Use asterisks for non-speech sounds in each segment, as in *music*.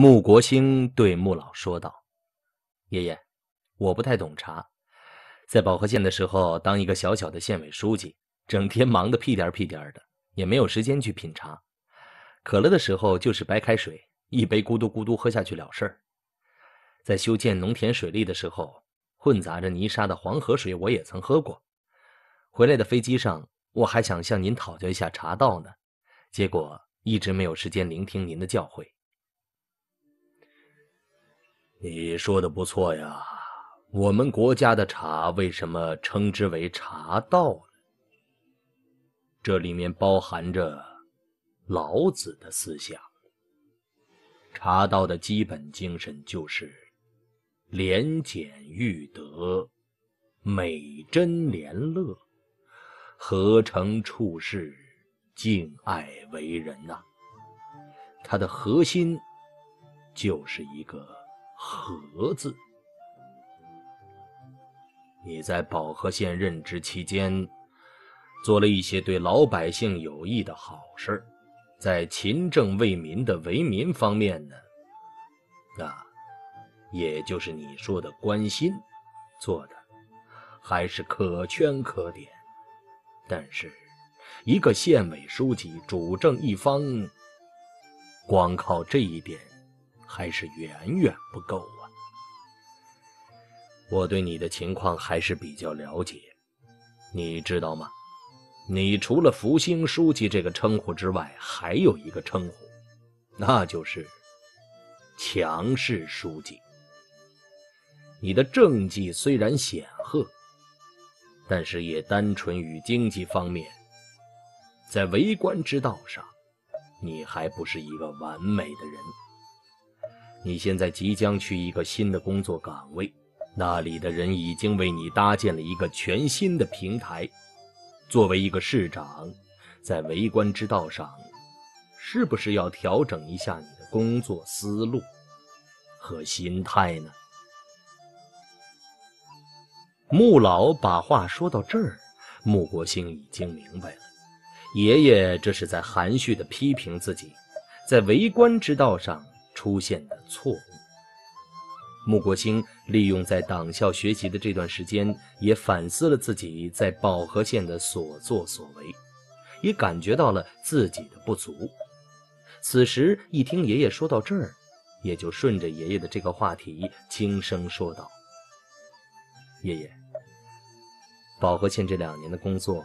穆国兴对穆老说道：“爷爷，我不太懂茶。在保和县的时候，当一个小小的县委书记，整天忙得屁颠儿屁颠儿的，也没有时间去品茶。渴了的时候就是白开水，一杯咕嘟咕嘟喝下去了事儿。在修建农田水利的时候，混杂着泥沙的黄河水我也曾喝过。回来的飞机上，我还想向您讨教一下茶道呢，结果一直没有时间聆听您的教诲。”你说的不错呀，我们国家的茶为什么称之为茶道呢？这里面包含着老子的思想。茶道的基本精神就是廉俭育德、美真、廉乐、和诚处事、敬爱为人呐。它的核心就是一个。“和”字？你在保和县任职期间，做了一些对老百姓有益的好事在勤政为民的为民方面呢，那也就是你说的关心，做的还是可圈可点。但是，一个县委书记主政一方，光靠这一点。还是远远不够啊！我对你的情况还是比较了解，你知道吗？你除了“福星书记”这个称呼之外，还有一个称呼，那就是“强势书记”。你的政绩虽然显赫，但是也单纯与经济方面，在为官之道上，你还不是一个完美的人。你现在即将去一个新的工作岗位，那里的人已经为你搭建了一个全新的平台。作为一个市长，在为官之道上，是不是要调整一下你的工作思路和心态呢？穆老把话说到这儿，穆国兴已经明白了，爷爷这是在含蓄的批评自己，在为官之道上。出现的错误。穆国兴利用在党校学习的这段时间，也反思了自己在保和县的所作所为，也感觉到了自己的不足。此时一听爷爷说到这儿，也就顺着爷爷的这个话题轻声说道：“爷爷，保和县这两年的工作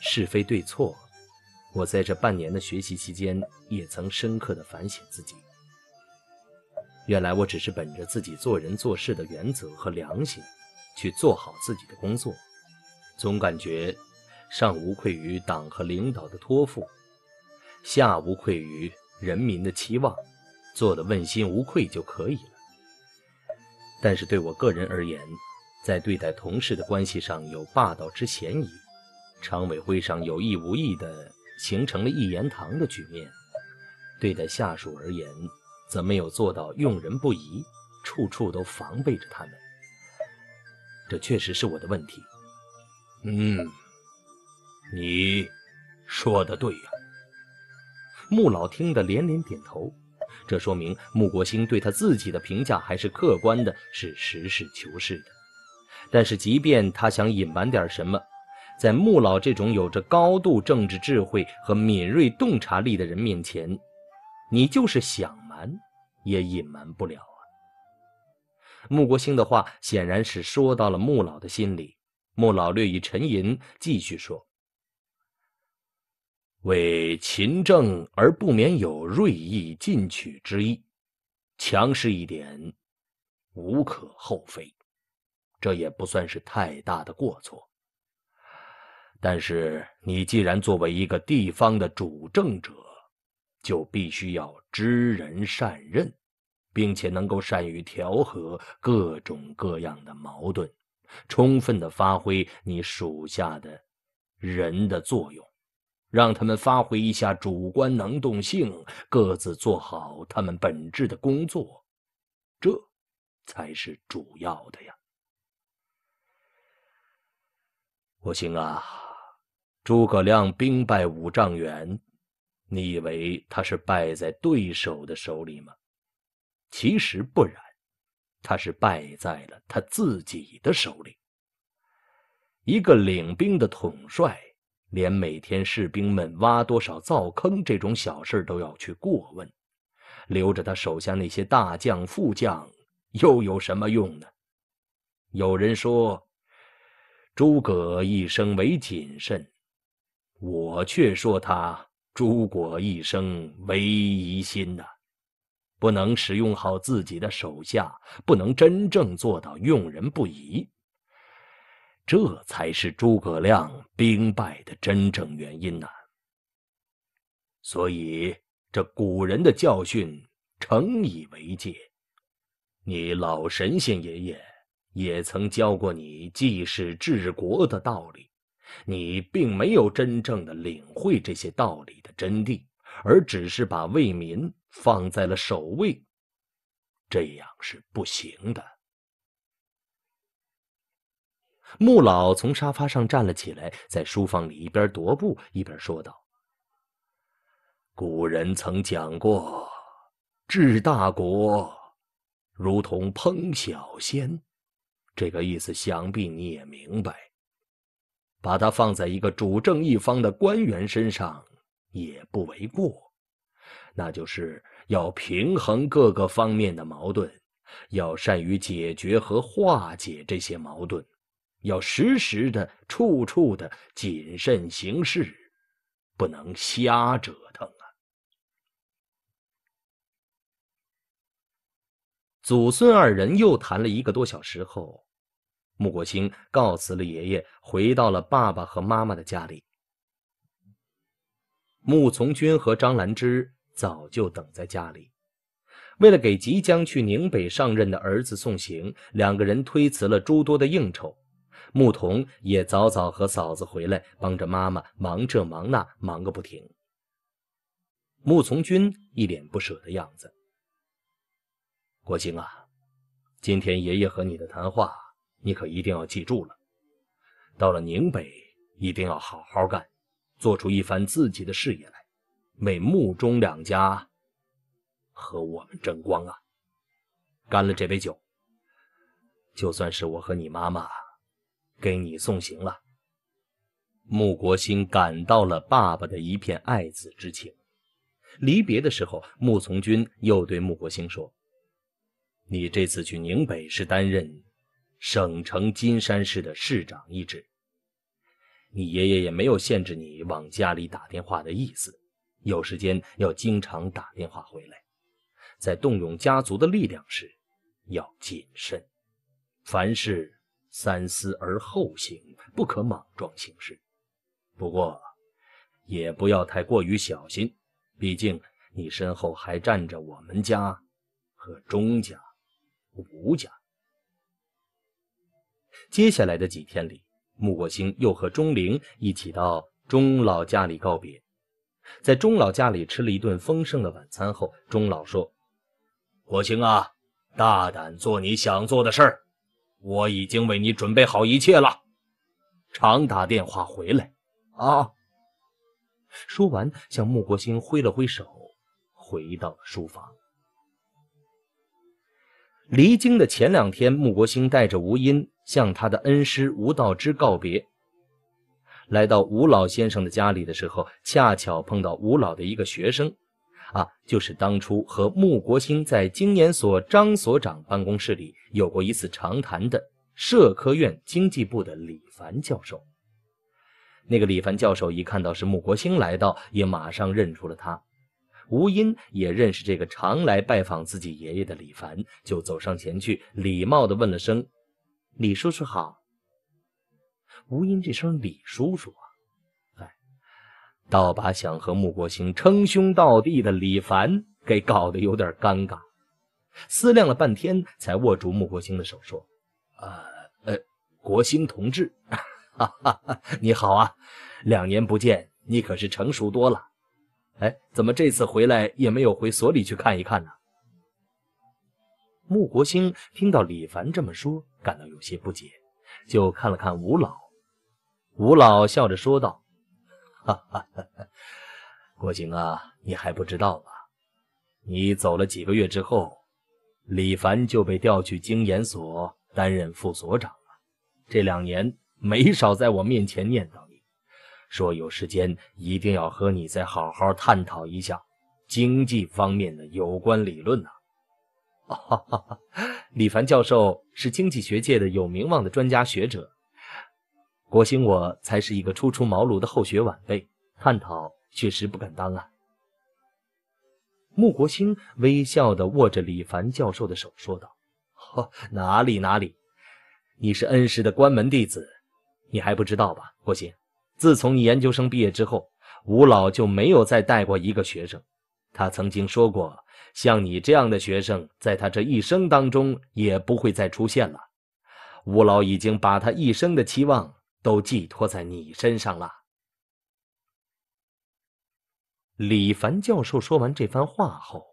是非对错，我在这半年的学习期间，也曾深刻的反省自己。”原来我只是本着自己做人做事的原则和良心，去做好自己的工作，总感觉上无愧于党和领导的托付，下无愧于人民的期望，做得问心无愧就可以了。但是对我个人而言，在对待同事的关系上有霸道之嫌疑，常委会上有意无意的形成了一言堂的局面，对待下属而言。则没有做到用人不疑，处处都防备着他们。这确实是我的问题。嗯，你说的对呀。穆老听得连连点头，这说明穆国兴对他自己的评价还是客观的，是实事求是的。但是，即便他想隐瞒点什么，在穆老这种有着高度政治智慧和敏锐洞察力的人面前，你就是想。也隐瞒不了啊。穆国兴的话显然是说到了穆老的心里，穆老略一沉吟，继续说：“为勤政而不免有锐意进取之意，强势一点，无可厚非，这也不算是太大的过错。但是你既然作为一个地方的主政者，”就必须要知人善任，并且能够善于调和各种各样的矛盾，充分的发挥你属下的人的作用，让他们发挥一下主观能动性，各自做好他们本质的工作，这才是主要的呀。我行啊，诸葛亮兵败五丈原。你以为他是败在对手的手里吗？其实不然，他是败在了他自己的手里。一个领兵的统帅，连每天士兵们挖多少灶坑这种小事都要去过问，留着他手下那些大将副将又有什么用呢？有人说，诸葛一生为谨慎，我却说他。诸葛一生唯疑心呐，不能使用好自己的手下，不能真正做到用人不疑，这才是诸葛亮兵败的真正原因呐。所以这古人的教训，诚以为戒。你老神仙爷爷也曾教过你济世治国的道理。你并没有真正的领会这些道理的真谛，而只是把为民放在了首位，这样是不行的。穆老从沙发上站了起来，在书房里一边踱步一边说道：“古人曾讲过，治大国如同烹小鲜，这个意思想必你也明白。”把他放在一个主政一方的官员身上，也不为过。那就是要平衡各个方面的矛盾，要善于解决和化解这些矛盾，要时时的、处处的谨慎行事，不能瞎折腾啊！祖孙二人又谈了一个多小时后。穆国兴告辞了，爷爷回到了爸爸和妈妈的家里。穆从军和张兰芝早就等在家里，为了给即将去宁北上任的儿子送行，两个人推辞了诸多的应酬。牧童也早早和嫂子回来，帮着妈妈忙这忙那，忙个不停。穆从军一脸不舍的样子：“国兴啊，今天爷爷和你的谈话。”你可一定要记住了，到了宁北一定要好好干，做出一番自己的事业来，为穆中两家和我们争光啊！干了这杯酒，就算是我和你妈妈给你送行了。穆国兴感到了爸爸的一片爱子之情。离别的时候，穆从军又对穆国兴说：“你这次去宁北是担任……”省城金山市的市长一职。你爷爷也没有限制你往家里打电话的意思，有时间要经常打电话回来。在动用家族的力量时，要谨慎，凡事三思而后行，不可莽撞行事。不过，也不要太过于小心，毕竟你身后还站着我们家和钟家、吴家。接下来的几天里，穆国兴又和钟灵一起到钟老家里告别。在钟老家里吃了一顿丰盛的晚餐后，钟老说：“国兴啊，大胆做你想做的事儿，我已经为你准备好一切了。常打电话回来啊。”说完，向穆国兴挥了挥手，回到了书房。离京的前两天，穆国兴带着吴音。向他的恩师吴道之告别。来到吴老先生的家里的时候，恰巧碰到吴老的一个学生，啊，就是当初和穆国兴在经研所张所长办公室里有过一次长谈的社科院经济部的李凡教授。那个李凡教授一看到是穆国兴来到，也马上认出了他。吴音也认识这个常来拜访自己爷爷的李凡，就走上前去，礼貌的问了声。李叔叔好，吴英这声李叔叔啊，哎，倒把想和穆国兴称兄道弟的李凡给搞得有点尴尬。思量了半天，才握住穆国兴的手说：“呃呃，国兴同志，你好啊！两年不见，你可是成熟多了。哎，怎么这次回来也没有回所里去看一看呢？”穆国兴听到李凡这么说，感到有些不解，就看了看吴老。吴老笑着说道：“哈哈，哈，国兴啊，你还不知道吧？你走了几个月之后，李凡就被调去经研所担任副所长了。这两年没少在我面前念叨你，说有时间一定要和你再好好探讨一下经济方面的有关理论呢。” *laughs* 李凡教授是经济学界的有名望的专家学者，国兴我才是一个初出茅庐的后学晚辈，探讨确实不敢当啊。穆国兴微笑的握着李凡教授的手说道：“哪里哪里，你是恩师的关门弟子，你还不知道吧？国兴，自从你研究生毕业之后，吴老就没有再带过一个学生。”他曾经说过，像你这样的学生，在他这一生当中也不会再出现了。吴老已经把他一生的期望都寄托在你身上了。李凡教授说完这番话后，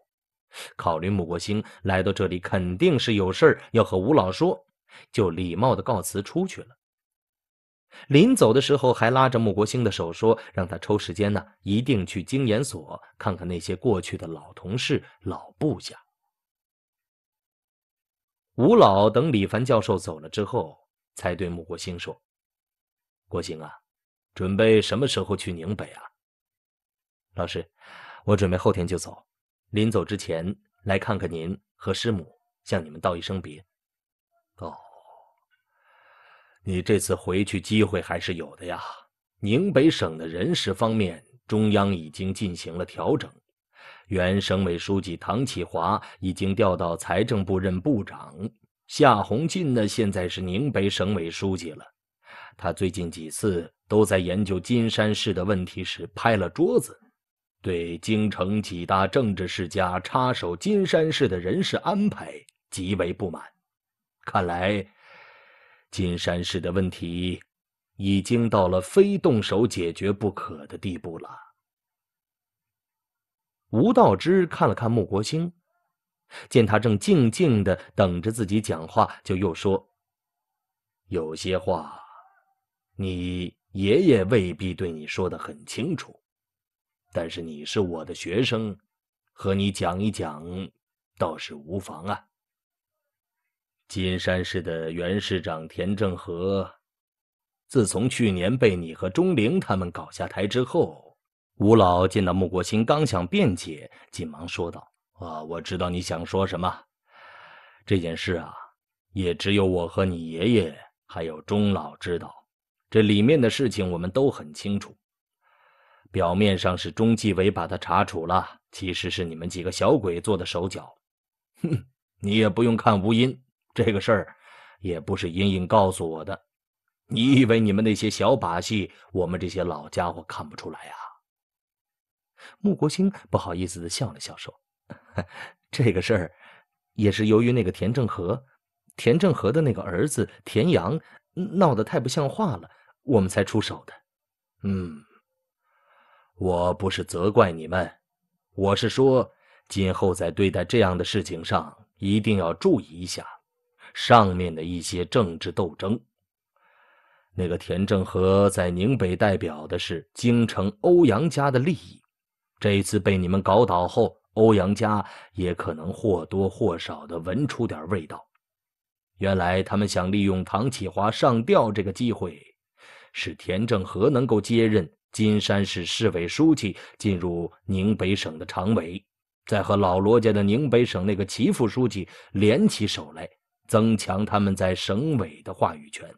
考虑穆国兴来到这里肯定是有事要和吴老说，就礼貌的告辞出去了。临走的时候，还拉着穆国兴的手说：“让他抽时间呢，一定去精研所看看那些过去的老同事、老部下。”吴老等李凡教授走了之后，才对穆国兴说：“国兴啊，准备什么时候去宁北啊？”老师，我准备后天就走，临走之前来看看您和师母，向你们道一声别。哦。你这次回去机会还是有的呀。宁北省的人事方面，中央已经进行了调整。原省委书记唐启华已经调到财政部任部长。夏红俊呢，现在是宁北省委书记了。他最近几次都在研究金山市的问题时拍了桌子，对京城几大政治世家插手金山市的人事安排极为不满。看来。金山市的问题，已经到了非动手解决不可的地步了。吴道之看了看穆国兴，见他正静静的等着自己讲话，就又说：“有些话，你爷爷未必对你说的很清楚，但是你是我的学生，和你讲一讲，倒是无妨啊。”金山市的原市长田正和，自从去年被你和钟灵他们搞下台之后，吴老见到穆国兴，刚想辩解，急忙说道：“啊，我知道你想说什么。这件事啊，也只有我和你爷爷还有钟老知道。这里面的事情我们都很清楚。表面上是中纪委把他查处了，其实是你们几个小鬼做的手脚。哼，你也不用看吴音。”这个事儿，也不是茵茵告诉我的。你以为你们那些小把戏，我们这些老家伙看不出来啊？穆国兴不好意思的笑了笑，说：“ *laughs* 这个事儿，也是由于那个田正和，田正和的那个儿子田阳闹得太不像话了，我们才出手的。嗯，我不是责怪你们，我是说，今后在对待这样的事情上，一定要注意一下。”上面的一些政治斗争。那个田正和在宁北代表的是京城欧阳家的利益，这一次被你们搞倒后，欧阳家也可能或多或少的闻出点味道。原来他们想利用唐启华上吊这个机会，使田正和能够接任金山市市委书记，进入宁北省的常委，再和老罗家的宁北省那个齐副书记联起手来。增强他们在省委的话语权。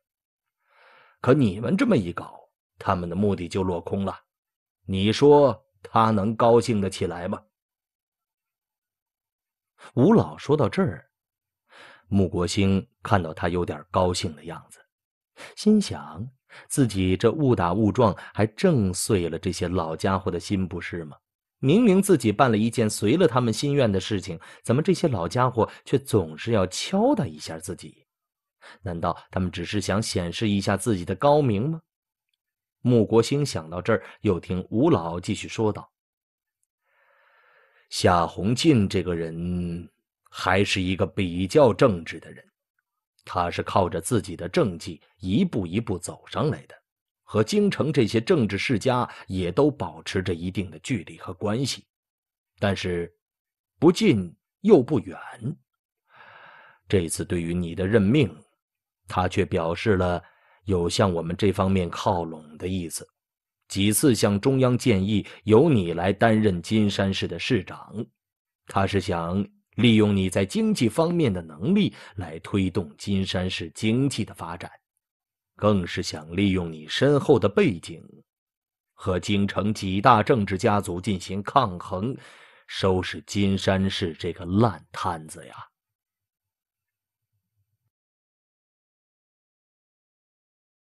可你们这么一搞，他们的目的就落空了，你说他能高兴得起来吗？吴老说到这儿，穆国兴看到他有点高兴的样子，心想：自己这误打误撞，还正碎了这些老家伙的心，不是吗？明明自己办了一件随了他们心愿的事情，怎么这些老家伙却总是要敲打一下自己？难道他们只是想显示一下自己的高明吗？穆国兴想到这儿，又听吴老继续说道：“夏宏进这个人，还是一个比较正直的人，他是靠着自己的政绩一步一步走上来的。”和京城这些政治世家也都保持着一定的距离和关系，但是不近又不远。这次对于你的任命，他却表示了有向我们这方面靠拢的意思，几次向中央建议由你来担任金山市的市长。他是想利用你在经济方面的能力来推动金山市经济的发展。更是想利用你身后的背景，和京城几大政治家族进行抗衡，收拾金山市这个烂摊子呀。